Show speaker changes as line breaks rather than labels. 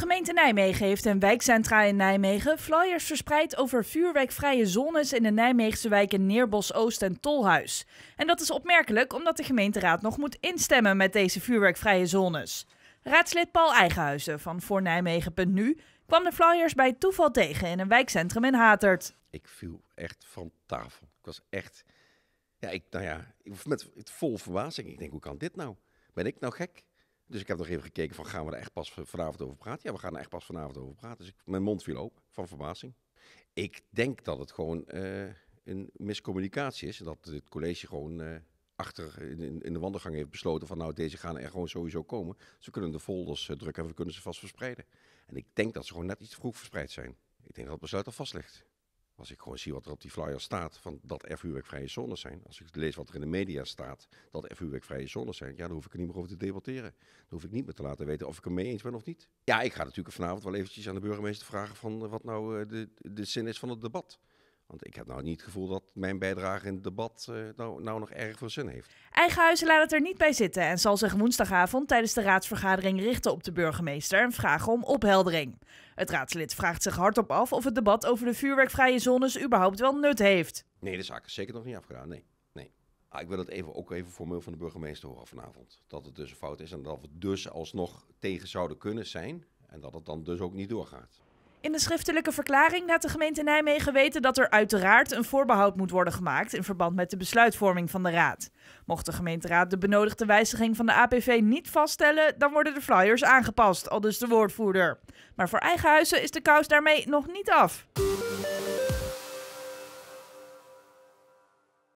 gemeente Nijmegen heeft een wijkcentra in Nijmegen flyers verspreid over vuurwerkvrije zones in de Nijmeegse wijken Neerbos Oost en Tolhuis. En dat is opmerkelijk omdat de gemeenteraad nog moet instemmen met deze vuurwerkvrije zones. Raadslid Paul Eigenhuizen van Voor kwam de flyers bij toeval tegen in een wijkcentrum in Hatert.
Ik viel echt van tafel. Ik was echt, ja, ik, nou ja, met vol verbazing. Ik denk, hoe kan dit nou? Ben ik nou gek? Dus ik heb nog even gekeken van gaan we er echt pas vanavond over praten? Ja, we gaan er echt pas vanavond over praten. Dus mijn mond viel open van verbazing. Ik denk dat het gewoon eh, een miscommunicatie is. Dat het college gewoon eh, achter in, in, de wandelgang heeft besloten van nou deze gaan er gewoon sowieso komen. Ze kunnen de folders eh, drukken en we kunnen ze vast verspreiden. En ik denk dat ze gewoon net iets te vroeg verspreid zijn. Ik denk dat het besluit al vast ligt. Als ik gewoon zie wat er op die flyer staat, van dat er vuurwerkvrije zones zijn. Als ik lees wat er in de media staat, dat er vuurwerkvrije zones zijn. Ja, dan hoef ik er niet meer over te debatteren. Dan hoef ik niet meer te laten weten of ik er mee eens ben of niet. Ja, ik ga natuurlijk vanavond wel eventjes aan de burgemeester vragen van eh, wat nou eh, de, de zin is van het debat. Want ik heb nou niet het gevoel dat mijn bijdrage in het debat eh, nou, nou, nog erg veel zin heeft.
Eigenhuizen laat het er niet bij zitten en zal zich woensdagavond tijdens de raadsvergadering richten op de burgemeester en vragen om opheldering. Het raadslid vraagt zich hardop af of het debat over de vuurwerkvrije zones überhaupt wel nut heeft.
Nee, de zaak is zeker nog niet afgedaan. Nee. nee. Ah, ik wil het even, ook even formeel van de burgemeester horen vanavond. Dat het dus een fout is en dat we dus alsnog tegen zouden kunnen zijn en dat het dan dus ook niet doorgaat.
In de schriftelijke verklaring laat de gemeente Nijmegen weten dat er uiteraard een voorbehoud moet worden gemaakt in verband met de besluitvorming van de raad. Mocht de gemeenteraad de benodigde wijziging van de APV niet vaststellen, dan worden de flyers aangepast, aldus de woordvoerder. Maar voor eigen huizen is de kous daarmee nog niet af.